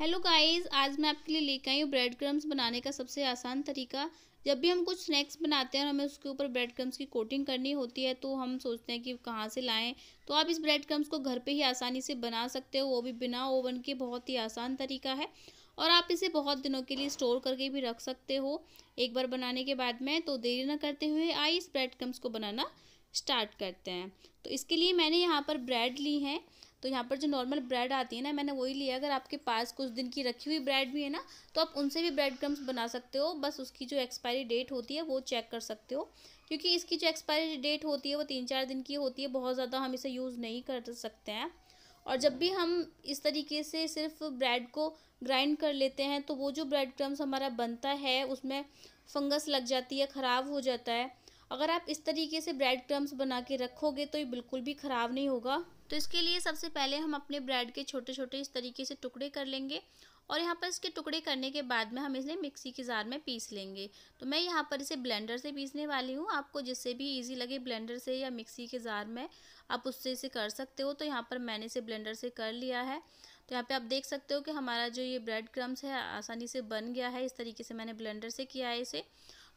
hello guys आज मैं आपके लिए लेकर आई हूँ ब्रेड क्रम्स बनाने का सबसे आसान तरीका जब भी हम कुछ स्नैक्स बनाते हैं और हमें उसके ऊपर ब्रेड क्रम्स की कोटिंग करनी होती है तो हम सोचते हैं कि कहाँ से लाएं तो आप इस ब्रेड क्रम्स को घर पे ही आसानी से बना सकते हो वो भी बिना ओवन के बहुत ही आसान तरीका है और आप इसे बहुत दिनों के लिए स्टोर करके भी रख सकते हो एक बार बनाने के बाद में तो देरी ना करते हुए आई इस ब्रेड क्रम्स को बनाना स्टार्ट करते हैं तो इसके लिए मैंने यहाँ पर ब्रेड ली हैं तो यहाँ पर जो नॉर्मल ब्रेड आती है ना मैंने वही लिया अगर आपके पास कुछ दिन की रखी हुई ब्रेड भी है ना तो आप उनसे भी ब्रेड क्रम्स बना सकते हो बस उसकी जो एक्सपायरी डेट होती है वो चेक कर सकते हो क्योंकि इसकी जो एक्सपायरी डेट होती है वो तीन चार दिन की होती है बहुत ज़्यादा हम इसे यूज़ नहीं कर सकते हैं और जब भी हम इस तरीके से सिर्फ ब्रेड को ग्राइंड कर लेते हैं तो वो जो ब्रेड क्रम्स हमारा बनता है उसमें फंगस लग जाती है ख़राब हो जाता है अगर आप इस तरीके से ब्रेड क्रम्स बना के रखोगे तो ये बिल्कुल भी ख़राब नहीं होगा तो इसके लिए सबसे पहले हम अपने ब्रेड के छोटे छोटे इस तरीके से टुकड़े कर लेंगे और यहाँ पर इसके टुकड़े करने के बाद में हम इसे मिक्सी के जार में पीस लेंगे तो मैं यहाँ पर इसे ब्लेंडर से पीसने वाली हूँ आपको जिससे भी इजी लगे ब्लेंडर से या मिक्सी के जार में आप उससे इसे कर सकते हो तो यहाँ पर मैंने इसे ब्लेंडर से कर लिया है तो यहाँ पे आप देख सकते हो कि हमारा जो ये ब्रेड क्रम्स है आसानी से बन गया है इस तरीके से मैंने ब्लेंडर से किया है इसे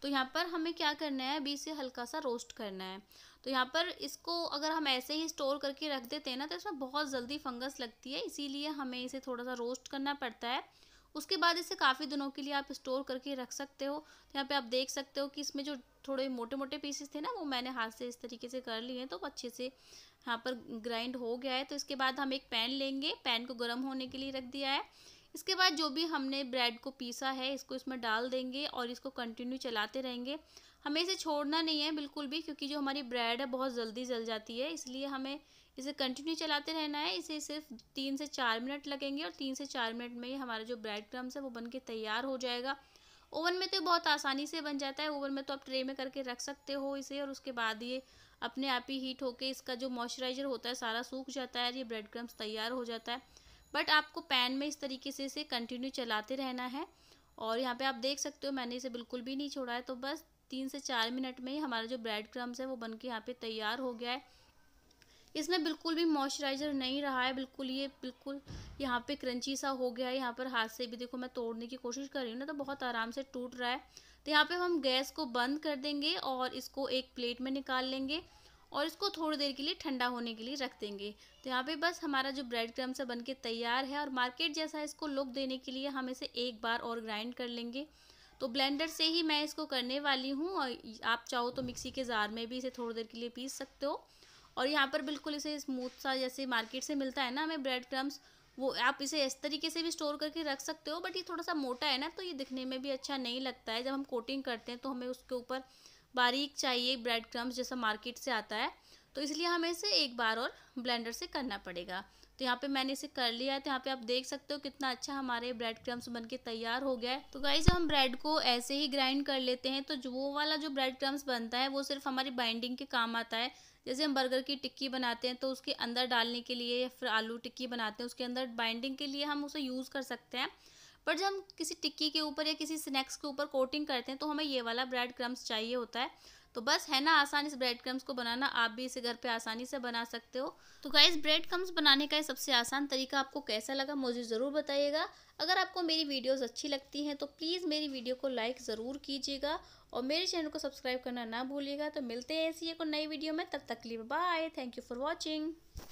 तो यहाँ पर हमें क्या करना है अभी इसे हल्का सा रोस्ट करना है तो यहाँ पर इसको अगर हम ऐसे ही स्टोर करके रख देते हैं ना तो इसमें बहुत जल्दी फंगस लगती है इसीलिए हमें इसे थोड़ा सा रोस्ट करना पड़ता है उसके बाद इसे काफ़ी दिनों के लिए आप स्टोर करके रख सकते हो तो यहाँ पे आप देख सकते हो कि इसमें जो थोड़े मोटे मोटे पीसेस थे ना वो मैंने हाथ से इस तरीके से कर लिए हैं तो अच्छे से यहाँ पर ग्राइंड हो गया है तो इसके बाद हम एक पैन लेंगे पैन को गर्म होने के लिए रख दिया है इसके बाद जो भी हमने ब्रेड को पीसा है इसको इसमें डाल देंगे और इसको कंटिन्यू चलाते रहेंगे हमें इसे छोड़ना नहीं है बिल्कुल भी क्योंकि जो हमारी ब्रेड है बहुत जल्दी जल जाती है इसलिए हमें इसे कंटिन्यू चलाते रहना है इसे सिर्फ तीन से चार मिनट लगेंगे और तीन से चार मिनट में ही हमारा जो ब्रेड क्रम्स है वो बन के तैयार हो जाएगा ओवन में तो बहुत आसानी से बन जाता है ओवन में तो आप ट्रे में करके रख सकते हो इसे और उसके बाद ये अपने आप ही हीट होके इसका जो मॉइस्चराइज़र होता है सारा सूख जाता है और ये ब्रेड क्रम्स तैयार हो जाता है बट आपको पैन में इस तरीके से इसे कंटिन्यू चलाते रहना है और यहाँ पे आप देख सकते हो मैंने इसे बिल्कुल भी नहीं छोड़ा है तो बस तीन से चार मिनट में ही हमारा जो ब्रेड क्रम्स है वो बन के यहाँ पर तैयार हो गया है इसमें बिल्कुल भी मॉइस्चराइज़र नहीं रहा है बिल्कुल ये बिल्कुल यहाँ पे क्रंची सा हो गया है यहाँ पर हाथ से भी देखो मैं तोड़ने की कोशिश कर रही हूँ ना तो बहुत आराम से टूट रहा है तो यहाँ पे हम गैस को बंद कर देंगे और इसको एक प्लेट में निकाल लेंगे और इसको थोड़ी देर के लिए ठंडा होने के लिए रख देंगे तो यहाँ पे बस हमारा जो ब्रेड क्रम से बन के तैयार है और मार्केट जैसा इसको लुक देने के लिए हम इसे एक बार और ग्राइंड कर लेंगे तो ब्लेंडर से ही मैं इसको करने वाली हूँ और आप चाहो तो मिक्सी के जार में भी इसे थोड़ी देर के लिए पीस सकते हो और यहाँ पर बिल्कुल इसे स्मूथ सा जैसे मार्केट से मिलता है ना हमें ब्रेड क्रम्स वो आप इसे इस तरीके से भी स्टोर करके रख सकते हो बट ये थोड़ा सा मोटा है ना तो ये दिखने में भी अच्छा नहीं लगता है जब हम कोटिंग करते हैं तो हमें उसके ऊपर बारीक चाहिए ब्रेड क्रम्स जैसा मार्केट से आता है तो इसलिए हमें इसे एक बार और ब्लेंडर से करना पड़ेगा तो यहाँ पे मैंने इसे कर लिया है तो यहाँ पे आप देख सकते हो कितना अच्छा हमारे ब्रेड क्रम्स बन के तैयार हो गया है तो गाइज हम ब्रेड को ऐसे ही ग्राइंड कर लेते हैं तो जो वो वाला जो ब्रेड क्रम्स बनता है वो सिर्फ हमारी बाइंडिंग के काम आता है जैसे हम बर्गर की टिक्की बनाते हैं तो उसके अंदर डालने के लिए या फिर आलू टिक्की बनाते हैं उसके अंदर बाइंडिंग के लिए हम उसे यूज़ कर सकते हैं पर जब हम किसी टिक्की के ऊपर या किसी स्नैक्स के ऊपर कोटिंग करते हैं तो हमें ये वाला ब्रेड क्रम्स चाहिए होता है तो बस है ना आसान इस ब्रेड क्रम्स को बनाना आप भी इसे घर पे आसानी से बना सकते हो तो गाइस ब्रेड क्रम्स बनाने का सबसे आसान तरीका आपको कैसा लगा मुझे ज़रूर बताइएगा अगर आपको मेरी वीडियोस अच्छी लगती हैं तो प्लीज़ मेरी वीडियो को लाइक ज़रूर कीजिएगा और मेरे चैनल को सब्सक्राइब करना ना भूलिएगा तो मिलते हैं ऐसी एक नई वीडियो में तब तक लिए bye thank you for watching